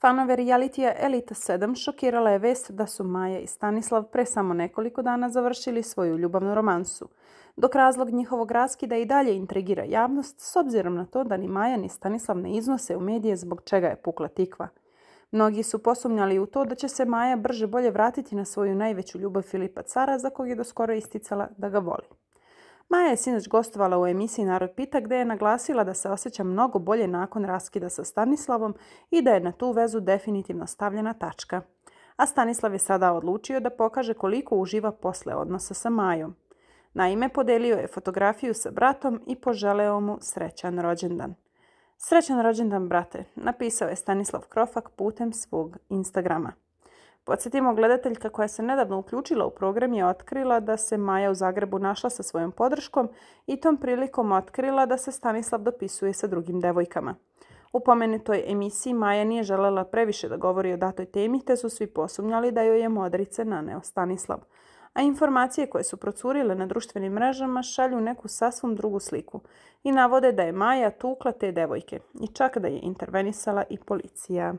Fanove realitija Elita 7 šokirala je vest da su Maja i Stanislav pre samo nekoliko dana završili svoju ljubavnu romansu, dok razlog njihovog raskida i dalje intrigira javnost s obzirom na to da ni Maja ni Stanislav ne iznose u medije zbog čega je pukla tikva. Mnogi su posumnjali u to da će se Maja brže bolje vratiti na svoju najveću ljubav Filipa Cara za kog je doskoro isticala da ga voli. Maja je sinoć gostovala u emisiji Narod pita gdje je naglasila da se osjeća mnogo bolje nakon raskida sa Stanislavom i da je na tu vezu definitivno stavljena tačka. A Stanislav je sada odlučio da pokaže koliko uživa posle odnosa sa Majom. Naime, podelio je fotografiju sa bratom i poželeo mu srećan rođendan. Srećan rođendan, brate, napisao je Stanislav Krofak putem svog Instagrama. Podsjetimo, gledateljka koja se nedavno uključila u program je otkrila da se Maja u Zagrebu našla sa svojom podrškom i tom prilikom otkrila da se Stanislav dopisuje sa drugim devojkama. U pomenutoj emisiji Maja nije želela previše da govori o datoj temi, te su svi posumnjali da joj je modrice naneo Stanislav. A informacije koje su procurile na društvenim mrežama šalju neku sasvom drugu sliku i navode da je Maja tukla te devojke i čak da je intervenisala i policija.